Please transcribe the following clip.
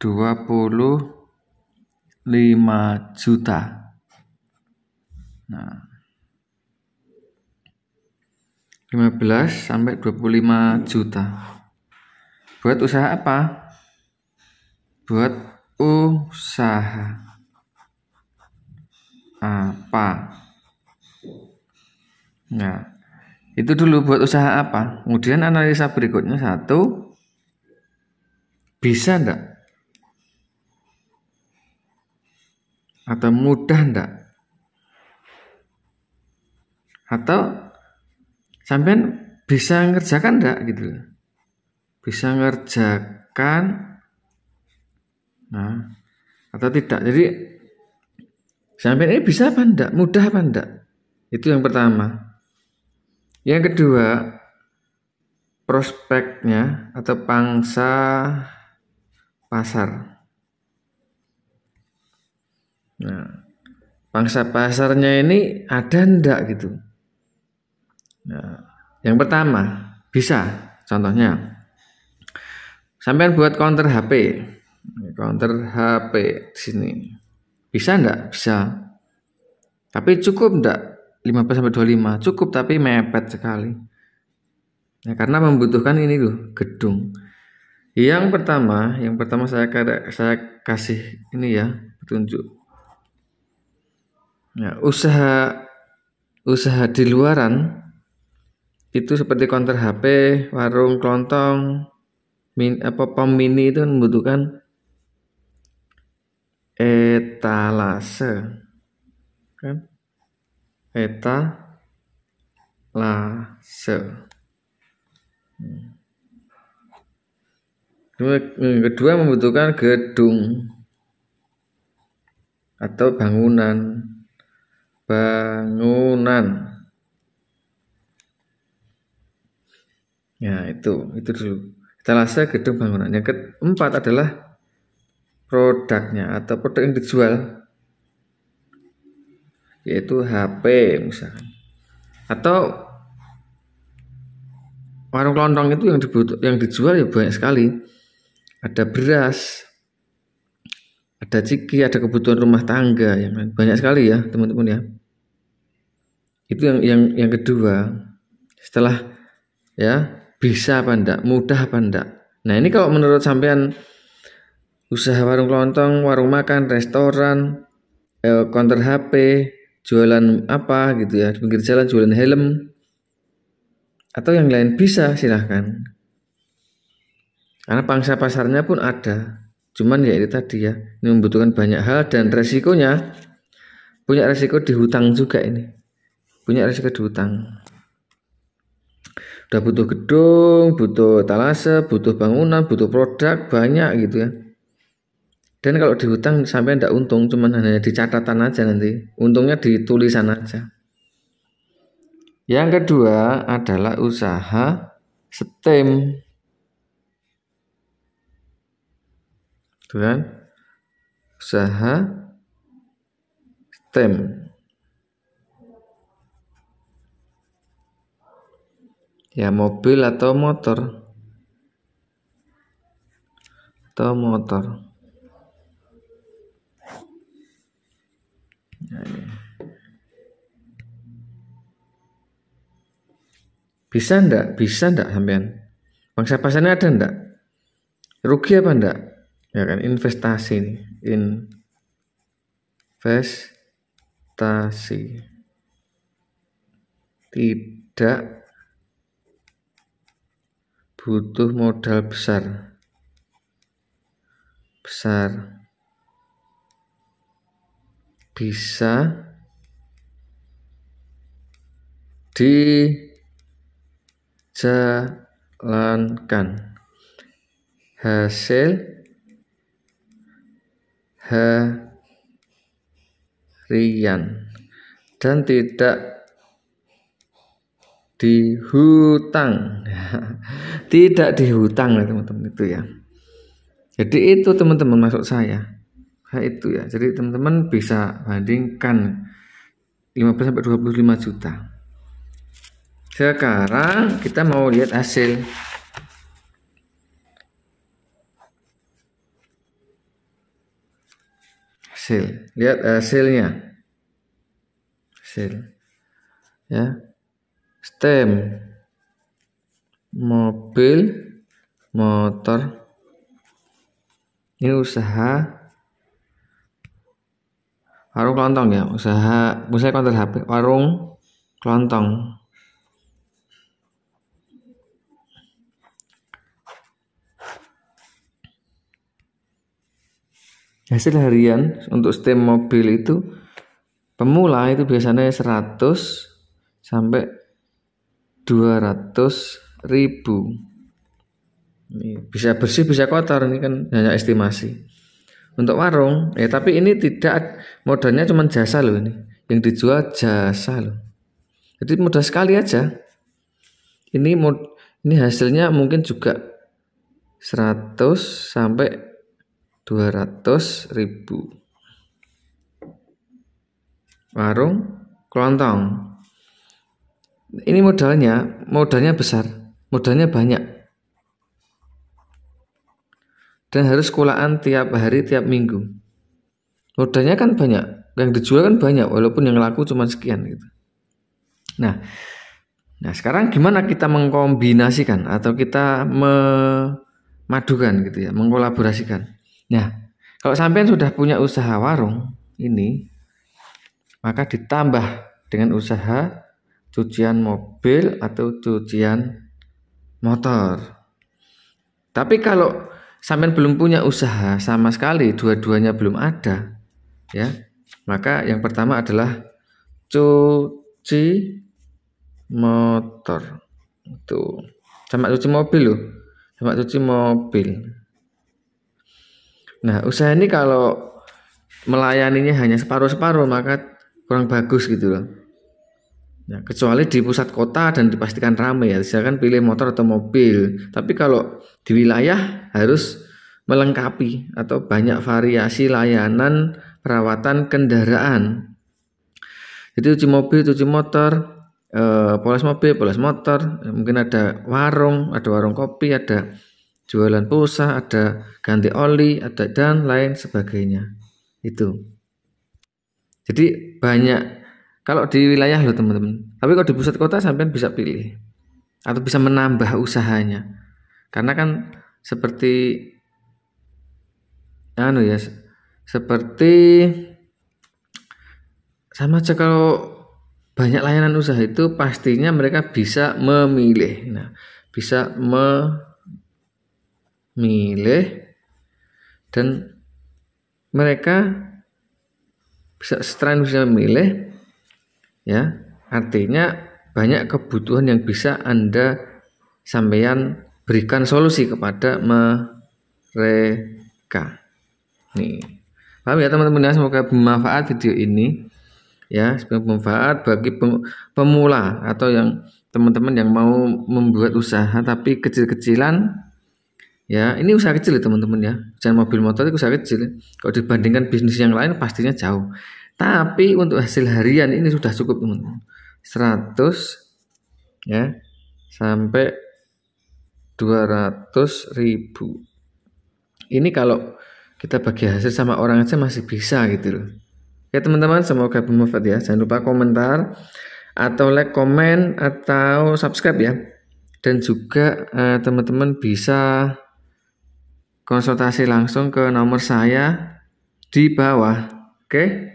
25 juta. Nah, 15 sampai 25 juta. Buat usaha apa? Buat usaha apa? Nah, itu dulu buat usaha apa. Kemudian analisa berikutnya satu, bisa enggak atau mudah ndak atau sampean bisa ngerjakan tidak gitu bisa ngerjakan nah atau tidak jadi sampean ini bisa apa ndak mudah apa ndak itu yang pertama yang kedua prospeknya atau pangsa pasar Nah, pangsa pasarnya ini ada ndak gitu. Nah, yang pertama, bisa contohnya. sampean buat counter HP. Counter HP di sini. Bisa ndak? Bisa. Tapi cukup ndak? 15 sampai 25. Cukup tapi mepet sekali. Ya, karena membutuhkan ini loh, gedung. Yang pertama, yang pertama saya saya kasih ini ya, petunjuk Ya, usaha usaha di luaran itu seperti konter HP, warung kelontong, min, apa pom mini itu membutuhkan etalase. Kan? Etalase. Hmm. kedua membutuhkan gedung atau bangunan bangunan. Ya, itu, itu dulu. Etalase gedung bangunan. Yang keempat adalah produknya atau produk yang dijual yaitu HP misalkan atau warung kelontong itu yang dibutuh yang dijual ya banyak sekali ada beras ada ciki ada kebutuhan rumah tangga yang kan? banyak sekali ya teman-teman ya itu yang yang yang kedua. Setelah ya, bisa apa enggak, mudah apa enggak. Nah, ini kalau menurut sampean usaha warung kelontong, warung makan, restoran, counter eh, HP, jualan apa gitu ya, di pinggir jalan jualan helm atau yang lain bisa silahkan. Karena pangsa pasarnya pun ada. Cuman ya itu tadi ya, ini membutuhkan banyak hal dan resikonya punya resiko dihutang juga ini punya risiko hutang udah butuh gedung butuh talase butuh bangunan butuh produk banyak gitu ya dan kalau dihutang sampai tidak untung cuman hanya di catatan aja nanti untungnya di tulisan aja yang kedua adalah usaha STEM kan usaha STEM ya mobil atau motor atau motor ya, ya. bisa ndak bisa ndak sampean bangsa pasarnya ada ndak rugi apa ndak ya kan investasi ini investasi tidak butuh modal besar besar bisa dijalankan hasil harian dan tidak dihutang tidak dihutang lah teman-teman itu ya jadi itu teman-teman masuk saya nah, itu ya jadi teman-teman bisa bandingkan 15 sampai 25 juta sekarang kita mau lihat hasil hasil lihat hasilnya hasil ya stem mobil motor ini usaha warung kelontong ya usaha usaha konter HP warung kelontong hasil harian untuk stem mobil itu pemula itu biasanya 100 sampai 200 ribu ini bisa bersih bisa kotor ini kan hanya estimasi untuk warung ya tapi ini tidak modalnya cuma jasa loh ini yang dijual jasa loh jadi mudah sekali aja ini mod ini hasilnya mungkin juga 100 sampai 200 ribu warung kelontong ini modalnya, modalnya besar, modalnya banyak. Dan harus sekolahan tiap hari, tiap minggu. Modalnya kan banyak, yang dijual kan banyak, walaupun yang laku cuma sekian gitu. Nah, nah sekarang gimana kita mengkombinasikan atau kita memadukan gitu ya, mengkolaborasikan. Nah, kalau sampean sudah punya usaha warung ini, maka ditambah dengan usaha cucian mobil atau cucian motor. Tapi kalau sampean belum punya usaha sama sekali, dua-duanya belum ada, ya. Maka yang pertama adalah cuci motor. Itu sama cuci mobil loh. Sama cuci mobil. Nah, usaha ini kalau melayaninya hanya separuh-separuh maka kurang bagus gitu loh. Ya, kecuali di pusat kota dan dipastikan ramai ya, silakan pilih motor atau mobil. Tapi kalau di wilayah harus melengkapi atau banyak variasi layanan perawatan kendaraan. Jadi cuci mobil, cuci motor, eh, poles mobil, poles motor, mungkin ada warung, ada warung kopi, ada jualan pulsa, ada ganti oli, ada dan lain sebagainya. Itu. Jadi banyak kalau di wilayah lo teman-teman. Tapi kalau di pusat kota sampai bisa pilih atau bisa menambah usahanya. Karena kan seperti anu ya, seperti sama aja kalau banyak layanan usaha itu pastinya mereka bisa memilih. Nah, bisa memilih dan mereka bisa strain bisa memilih ya artinya banyak kebutuhan yang bisa anda sampean berikan solusi kepada mereka nih paham ya teman-teman ya semoga bermanfaat video ini ya semoga bermanfaat bagi pemula atau yang teman-teman yang mau membuat usaha tapi kecil-kecilan ya ini usaha kecil ya teman-teman ya jangan mobil motor itu usaha kecil kalau dibandingkan bisnis yang lain pastinya jauh tapi untuk hasil harian ini sudah cukup teman-teman. 100 ya sampai 200 ribu. Ini kalau kita bagi hasil sama orang aja masih bisa gitu loh. Ya teman-teman semoga bermanfaat ya. Jangan lupa komentar atau like komen atau subscribe ya. Dan juga eh, teman-teman eh, bisa konsultasi langsung ke nomor saya di bawah. Oke. Okay?